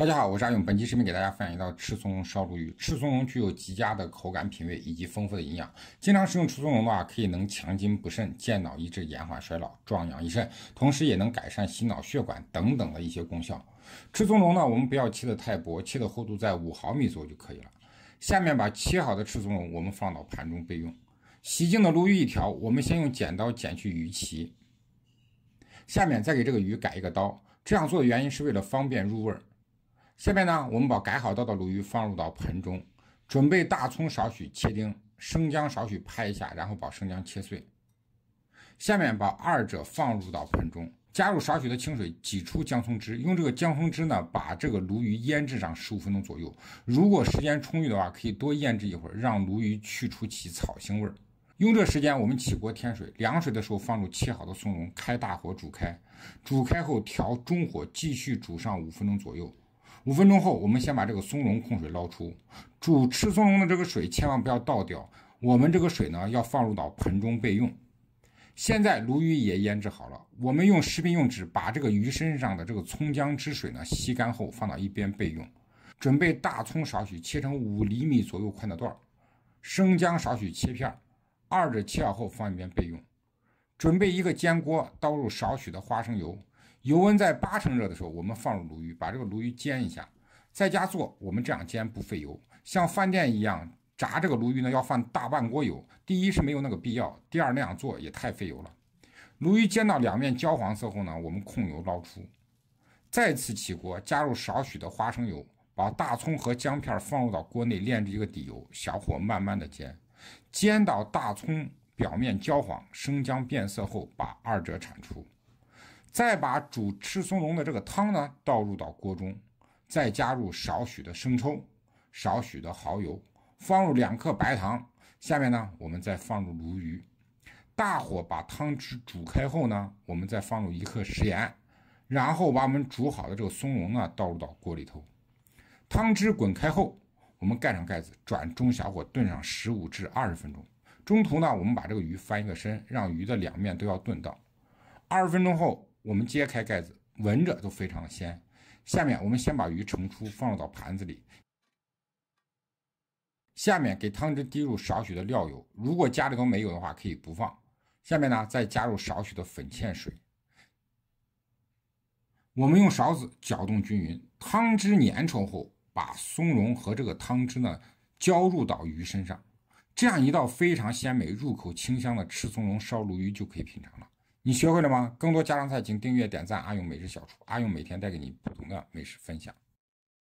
大家好，我是阿勇。本期视频给大家分享一道赤松茸烧鲈鱼。赤松茸具有极佳的口感、品味以及丰富的营养。经常食用赤松茸的话，可以能强筋补肾、健脑、益智、延缓衰老、壮阳益肾，同时也能改善心脑血管等等的一些功效。赤松茸呢，我们不要切的太薄，切的厚度在五毫米左右就可以了。下面把切好的赤松茸我们放到盘中备用。洗净的鲈鱼一条，我们先用剪刀剪去鱼鳍。下面再给这个鱼改一个刀，这样做的原因是为了方便入味儿。下面呢，我们把改好刀的鲈鱼放入到盆中，准备大葱少许切丁，生姜少许拍一下，然后把生姜切碎。下面把二者放入到盆中，加入少许的清水，挤出姜葱汁。用这个姜葱汁呢，把这个鲈鱼腌制上十五分钟左右。如果时间充裕的话，可以多腌制一会儿，让鲈鱼去除其草腥味儿。用这时间，我们起锅添水，凉水的时候放入切好的松茸，开大火煮开，煮开后调中火继续煮上五分钟左右。五分钟后，我们先把这个松茸控水捞出，煮吃松茸的这个水千万不要倒掉，我们这个水呢要放入到盆中备用。现在鲈鱼也腌制好了，我们用食品用纸把这个鱼身上的这个葱姜汁水呢吸干后放到一边备用。准备大葱少许，切成五厘米左右宽的段儿，生姜少许切片儿，二者切好后放一边备用。准备一个煎锅，倒入少许的花生油。油温在八成热的时候，我们放入鲈鱼，把这个鲈鱼煎一下。在家做，我们这样煎不费油，像饭店一样炸这个鲈鱼呢，要放大半锅油。第一是没有那个必要，第二那样做也太费油了。鲈鱼煎到两面焦黄色后呢，我们控油捞出。再次起锅，加入少许的花生油，把大葱和姜片放入到锅内炼制一个底油，小火慢慢的煎，煎到大葱表面焦黄，生姜变色后，把二者铲出。再把煮赤松茸的这个汤呢倒入到锅中，再加入少许的生抽、少许的蚝油，放入两克白糖。下面呢，我们再放入鲈鱼，大火把汤汁煮开后呢，我们再放入一克食盐，然后把我们煮好的这个松茸呢倒入到锅里头。汤汁滚开后，我们盖上盖子，转中小火炖上十五至二十分钟。中途呢，我们把这个鱼翻一个身，让鱼的两面都要炖到。二十分钟后。我们揭开盖子，闻着都非常鲜。下面我们先把鱼盛出，放入到盘子里。下面给汤汁滴入少许的料油，如果家里头没有的话，可以不放。下面呢，再加入少许的粉芡水。我们用勺子搅动均匀，汤汁粘稠后，把松茸和这个汤汁呢浇入到鱼身上。这样一道非常鲜美、入口清香的赤松茸烧鲈鱼就可以品尝了。你学会了吗？更多家常菜，请订阅、点赞阿勇美食小厨。阿勇每天带给你不同的美食分享。